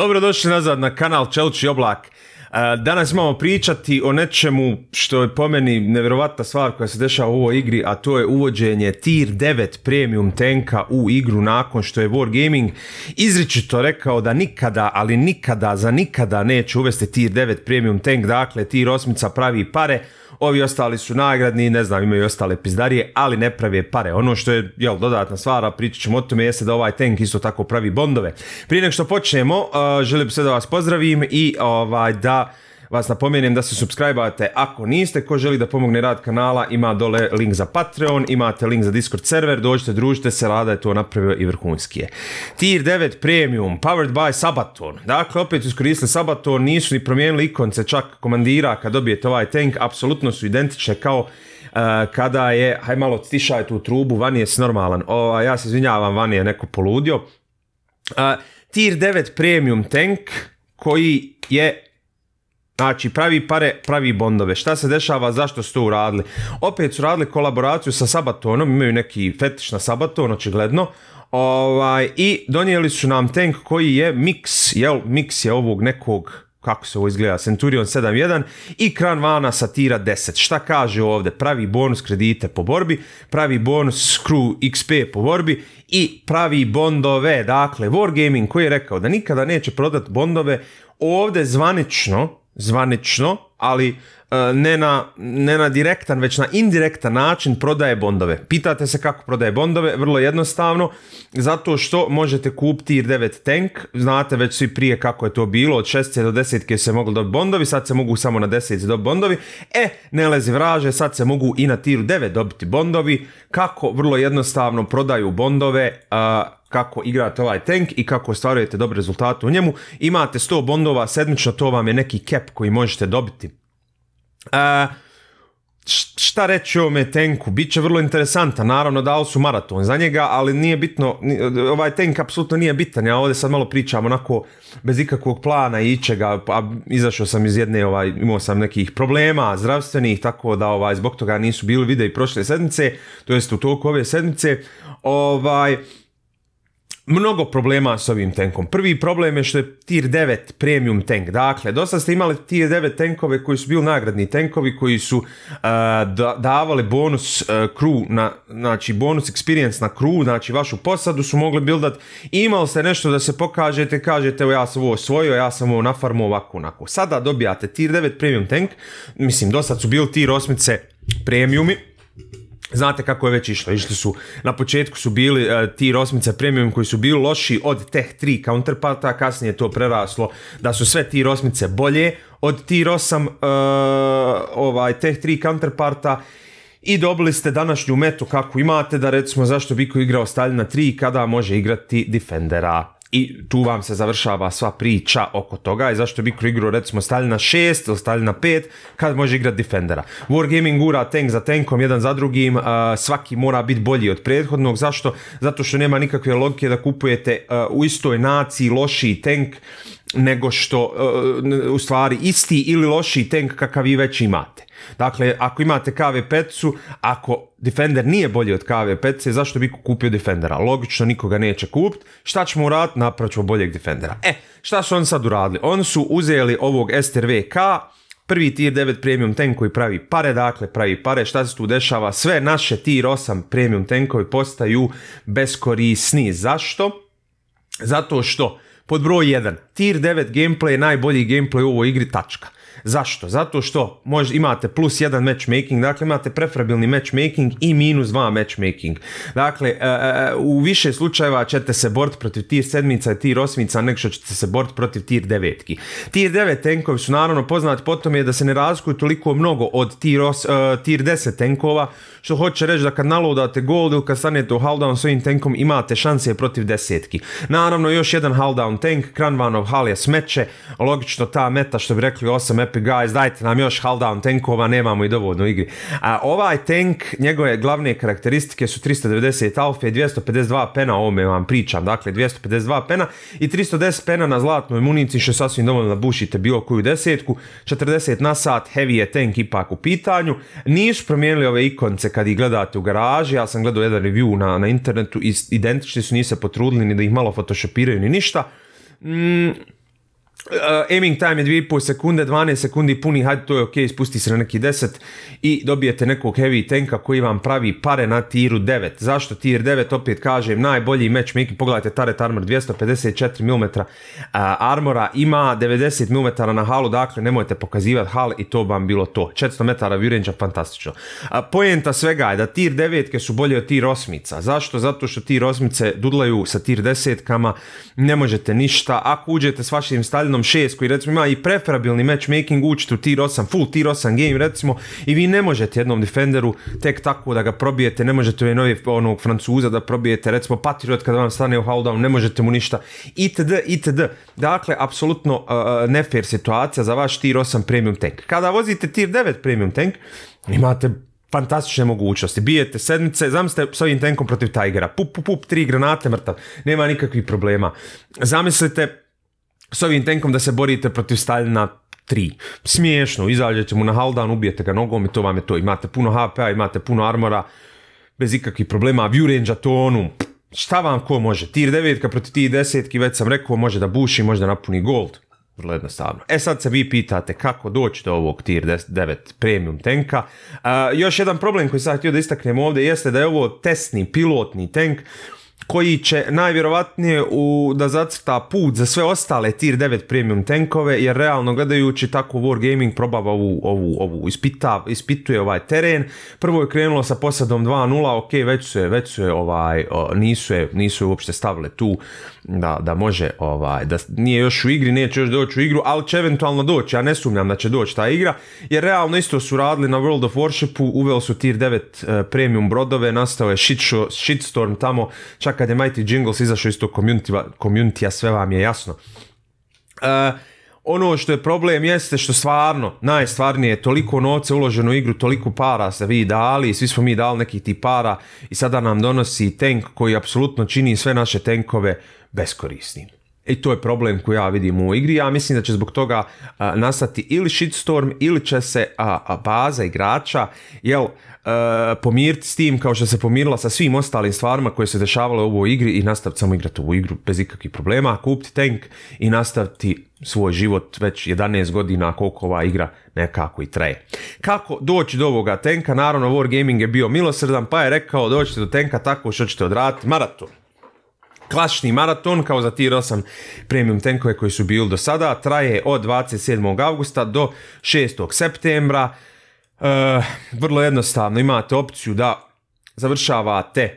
Dobrodošli nazad na kanal Čelči Oblak. E, danas imamo pričati o nečemu što je po meni nevjerovatna stvar koja se dešava u ovoj igri, a to je uvođenje Tier 9 premium tenka u igru nakon što je Wargaming izričito rekao da nikada, ali nikada za nikada neće uvesti Tier 9 premium tank, dakle Tier 8 pravi pare, ovi ostali su nagradni, ne znam, imaju ostale pizdarije, ali ne prave pare. Ono što je jel, dodatna stvar, pričat ćemo o tome, jeste da ovaj tank isto tako pravi bondove. Prije nego što počnemo, želim se da vas pozdravim i ovaj, da vas napominjem da se subscribe ako niste. Ko želi da pomogne rad kanala ima dole link za Patreon, imate link za Discord server, dođite, družite se, Rada je to napravio i vrhunski je. Tier 9 Premium, powered by Sabaton. Dakle, opet iskoristili Sabaton, nisu ni promijenili ikonce, čak komandira kad dobijete ovaj tank, apsolutno su identične kao e, kada je, haj malo stišaj tu trubu, van je s normalan, o, ja se izvinjavam, van je neko poludio. E, tier 9 premium tank koji je Znači, pravi pare, pravi bondove. Šta se dešava, zašto su to uradili? Opet su radili kolaboraciju sa Sabatonom, imaju neki fetiš na Sabaton, očigledno. Ovaj, I donijeli su nam tank koji je mix, jel, mix je ovog nekog, kako se ovo izgleda, Centurion 7.1 i vana Satira 10. Šta kaže ovdje? Pravi bonus kredite po borbi, pravi bonus crew XP po borbi i pravi bondove. Dakle, Wargaming koji je rekao da nikada neće prodati bondove, ovdje zvanično zvanično, ali E, ne na, na direktan, već na indirektan način prodaje bondove. Pitate se kako prodaje bondove, vrlo jednostavno, zato što možete kupiti IR-9 tank, znate već svi prije kako je to bilo, od 6 do 10 se mogli dobiti bondovi, sad se mogu samo na 10 dobiti bondovi, e, ne lezi vraže, sad se mogu i na tiru 9 dobiti bondovi, kako vrlo jednostavno prodaju bondove, e, kako igrate ovaj tank i kako ostvarujete dobre rezultate u njemu. Imate 100 bondova sedmično, to vam je neki cap koji možete dobiti a, e, šta reći o bit Biće vrlo interesantan. Naravno dao su maraton za njega, ali nije bitno, ovaj Tenk apsolutno nije bitan. Ja ovdje sad malo pričam onako bez ikakvog plana i ičega. A izašao sam iz jedne, ovaj, imao sam nekih problema zdravstvenih, tako da ovaj, zbog toga nisu bili i prošle sedmice, to jest u toku ove sedmice. Ovaj, mnogo problema s ovim tenkom. Prvi problem je što je tier 9 premium tank. Dakle, dosta ste imali tier 9 tenkove koji su bili nagradni tenkovi koji su uh, davali bonus uh, crew, na, znači bonus experience na crew, znači vašu posadu su mogli buildat. Imali ste nešto da se pokažete, kažete evo ja sam ovo osvojio, ja sam ovo nafarmo ovako onako. Sada dobijate tier 9 premium tank, mislim do su bili tier 8 premiumi, Znate kako je već išlo, išli su, na početku su bili uh, e, ti rosmice Premium koji su bili loši od teh 3 counterparta, kasnije je to preraslo da su sve ti Rosmice bolje od ti Rosam e, ovaj, teh 3 counterparta i dobili ste današnju metu kako imate da recimo zašto Biko igra igrao tri 3 kada može igrati Defendera i tu vam se završava sva priča oko toga i zašto je igru recimo stali na 6 ili stali na 5 kad može igrati defendera. Wargaming gura tank za tankom, jedan za drugim, svaki mora biti bolji od prethodnog. Zašto? Zato što nema nikakve logike da kupujete u istoj naciji lošiji tank nego što e, u stvari isti ili lošiji tank kakav vi već imate. Dakle, ako imate KV5, ako Defender nije bolji od KV5, zašto bi kupio Defendera? Logično, nikoga neće kupiti. Šta ćemo uraditi? ćemo boljeg Defendera. E, šta su oni sad uradili? Oni su uzeli ovog STRVK, prvi tier 9 premium tank koji pravi pare, dakle pravi pare, šta se tu dešava? Sve naše tier 8 premium tankovi postaju beskorisni. Zašto? Zato što pod broj 1. Tier 9 gameplay je najbolji gameplay u ovoj igri, tačka. Zašto? Zato što imate plus jedan matchmaking, dakle imate preferabilni matchmaking i minus dva matchmaking. Dakle, e, e, e, u više slučajeva ćete se boriti protiv tier sedmica i tier osmica nego što ćete se boriti protiv tier devetki. Tier 9 tenkovi su naravno poznati po je da se ne razlikuju toliko mnogo od tier, deset 10 tenkova, što hoće reći da kad nalodate gold ili kad stanete u haldown s ovim tenkom imate šanse protiv desetki. Naravno još jedan haldown tank, Kranvanov halja smeće, logično ta meta što bi rekli 8 guys, dajte nam još Haldown tankova, nemamo i dovoljno igri. A ovaj tank, njegove glavne karakteristike su 390 Alfe i 252 pena, o ovome vam pričam, dakle 252 pena i 310 pena na zlatnoj munici, što je sasvim dovoljno da bušite bilo koju desetku, 40 na sat, heavy je tank ipak u pitanju. niš promijenili ove ikonce kad ih gledate u garaži, ja sam gledao jedan review na, na internetu, identični su, nisu se potrudili ni da ih malo photoshopiraju ni ništa. Mm, Uh, aiming time je 2,5 sekunde, 12 sekundi puni, hajde to je ok, spusti se na neki 10 i dobijete nekog heavy tanka koji vam pravi pare na tiru 9. Zašto tir 9? Opet kažem, najbolji matchmaking, pogledajte taret Armor 254 mm uh, armora, ima 90 mm na halu, dakle nemojte pokazivati hal i to vam bilo to. 400 metara view fantastično. Uh, pojenta svega je da tir 9 ke su bolje od tir 8 Zašto? Zato što tir 8 dudlaju sa tir 10 kama, ne možete ništa. Ako uđete s vašim staljima jednom 6 koji recimo ima i preferabilni matchmaking ući u tier 8, full tier 8 game recimo i vi ne možete jednom defenderu tek tako da ga probijete, ne možete ove ovaj nove onog Francuza da probijete, recimo Patriot kada vam stane u howdown, ne možete mu ništa itd. itd. Dakle, apsolutno ne nefair situacija za vaš tier 8 premium tank. Kada vozite tier 9 premium tank, imate fantastične mogućnosti. Bijete sedmice, zamislite s ovim tankom protiv Tigera. Pup, pup, pup, tri granate mrtav. Nema nikakvih problema. Zamislite s ovim tenkom da se borite protiv Stalina 3. Smiješno, izađete mu na haldan, ubijete ga nogom i to vam je to. Imate puno HP-a, imate puno armora, bez ikakvih problema, view range to šta vam ko može? Tier 9 protiv tier 10 ki već sam rekao, može da buši, može da napuni gold. Vrlo jednostavno. E sad se vi pitate kako doći do ovog tier 9 premium tenka. još jedan problem koji sam htio da istaknem ovdje jeste da je ovo testni pilotni tank koji će najvjerovatnije u, da zacrta put za sve ostale tier 9 premium tenkove. jer realno gledajući tako Wargaming probava ovu, ovu, ovu ispita, ispituje ovaj teren. Prvo je krenulo sa posadom 2-0, ok, već su je, već su je ovaj, nisu je, nisu je uopšte stavile tu da, da može, ovaj, da nije još u igri, neće još doći u igru, ali će eventualno doći, ja ne sumnjam da će doći ta igra, jer realno isto su radili na World of Warshipu, uveli su tier 9 e, premium brodove, nastao je shitstorm tamo, čak kad je Mighty Jingles izašao iz tog community sve vam je jasno. E, ono što je problem jeste što stvarno, najstvarnije, toliko novca uloženo u igru, toliko para ste vi dali, svi smo mi dali nekih ti para i sada nam donosi tank koji apsolutno čini sve naše tankove beskorisnim i e, to je problem koji ja vidim u igri. Ja mislim da će zbog toga nastati ili shitstorm ili će se a, baza igrača jel, e, pomiriti s tim kao što se pomirila sa svim ostalim stvarima koje se dešavale u ovoj igri i nastaviti samo igrati ovu igru bez ikakvih problema, kupiti tank i nastaviti svoj život već 11 godina koliko ova igra nekako i traje. Kako doći do ovoga tenka? Naravno, Wargaming je bio milosrdan pa je rekao doći do tenka tako što ćete odraditi maraton klasični maraton kao za tir 8 premium tankove koji su bili do sada traje od 27. augusta do 6. septembra. E, vrlo jednostavno imate opciju da završavate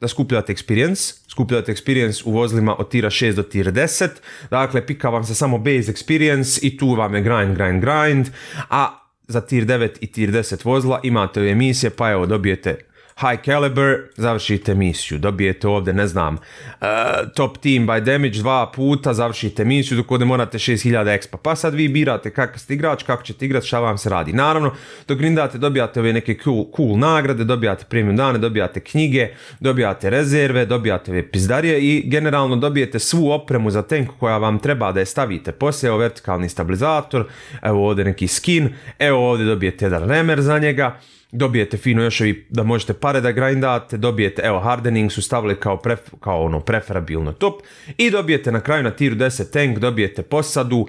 da skupljate experience, skupljate experience u vozlima od tira 6 do tira 10, dakle pika vam se samo base experience i tu vam je grind, grind, grind, a za tir 9 i tir 10 vozla imate ove emisije, pa evo dobijete high caliber, završite misiju, dobijete ovdje, ne znam, e, top team by damage dva puta, završite misiju dok ovdje morate 6000 ekspa. Pa sad vi birate kakav ste igrač, kako ćete igrati, šta vam se radi. Naravno, dok grindate dobijate ove neke cool, nagrade, dobijate premium dane, dobijate knjige, dobijate rezerve, dobijate ove pizdarije i generalno dobijete svu opremu za tank koja vam treba da je stavite. Poslije evo vertikalni stabilizator, evo ovdje neki skin, evo ovdje dobijete jedan remer za njega dobijete fino još i da možete pare da grindate, dobijete, evo Hardening su stavili kao, pref, kao ono preferabilno top i dobijete na kraju na tiru 10 tank, dobijete posadu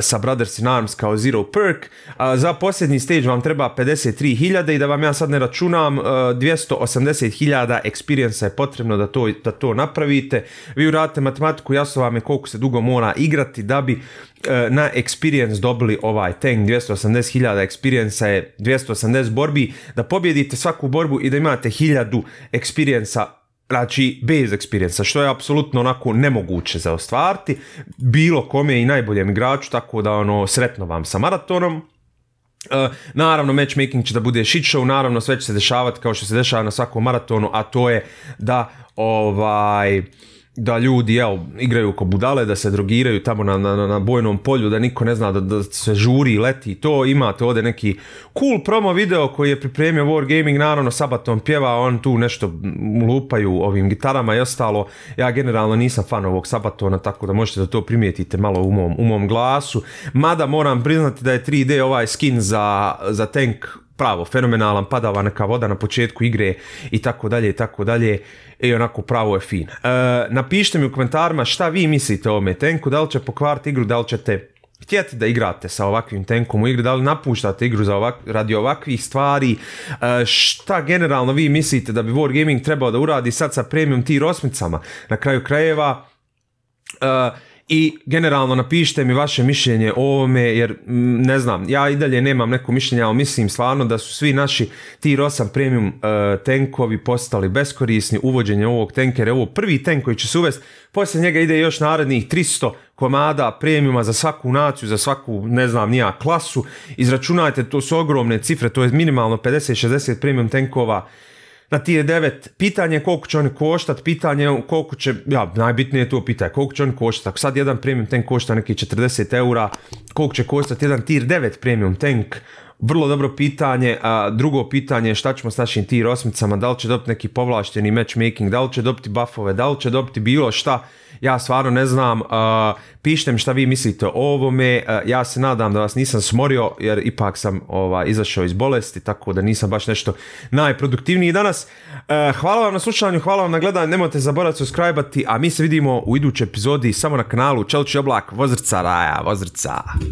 sa Brothers in Arms kao zero perk, za posljednji stage vam treba 53.000 i da vam ja sad ne računam, 280.000 e, experience je potrebno da to, da to napravite, vi uradite matematiku, jasno vam je koliko se dugo mora igrati da bi Eh, na experience dobili ovaj tank 280.000 experience je 280 borbi da pobjedite svaku borbu i da imate 1000 experience znači bez experience što je apsolutno onako nemoguće za ostvariti bilo kome i najboljem igraču tako da ono sretno vam sa maratonom eh, naravno matchmaking će da bude shit show, naravno sve će se dešavati kao što se dešava na svakom maratonu, a to je da ovaj da ljudi jel, igraju ko budale, da se drogiraju tamo na, na, na bojnom polju, da niko ne zna da, se žuri, leti to. Imate ovdje neki cool promo video koji je pripremio Wargaming, naravno Sabaton pjeva, on tu nešto lupaju ovim gitarama i ostalo. Ja generalno nisam fan ovog Sabatona, tako da možete da to primijetite malo u mom, u mom glasu. Mada moram priznati da je 3D ovaj skin za, za tank pravo fenomenalan, padava neka voda na početku igre i tako dalje i tako dalje i e, onako pravo je fin. E, napišite mi u komentarima šta vi mislite o ovome tenku, da li će pokvariti igru, da li ćete htjeti da igrate sa ovakvim tenkom u igri, da li napuštate igru za radi ovakvih stvari, e, šta generalno vi mislite da bi Wargaming trebao da uradi sad sa premium tier osmicama, na kraju krajeva... E, i generalno napišite mi vaše mišljenje o ovome jer mm, ne znam, ja i dalje nemam neko mišljenje, ali mislim stvarno da su svi naši T 8 premium tankovi e, tenkovi postali beskorisni uvođenje ovog tenkera, ovo prvi tank koji će se uvesti, poslije njega ide još narednih 300 komada premiuma za svaku naciju, za svaku, ne znam, nija klasu, izračunajte, to su ogromne cifre, to je minimalno 50-60 premium tenkova na tije devet, pitanje koliko će oni koštat, pitanje koliko će, ja, najbitnije je to pitanje, koliko će oni koštati Ako sad jedan premium tank košta neki 40 eura, koliko će koštati jedan tier 9 premium tank vrlo dobro pitanje. A drugo pitanje je šta ćemo s našim tier osmicama, da li će dobiti neki povlašteni matchmaking, da li će dobiti buffove, da li će dobiti bilo šta. Ja stvarno ne znam, pišite mi šta vi mislite o ovome, ja se nadam da vas nisam smorio jer ipak sam ovaj, izašao iz bolesti, tako da nisam baš nešto najproduktivniji danas. Hvala vam na slušanju, hvala vam na gledanju, nemojte zaboraviti subscribe a mi se vidimo u idućoj epizodi samo na kanalu Čelči Oblak, Vozrca Raja, Vozrca.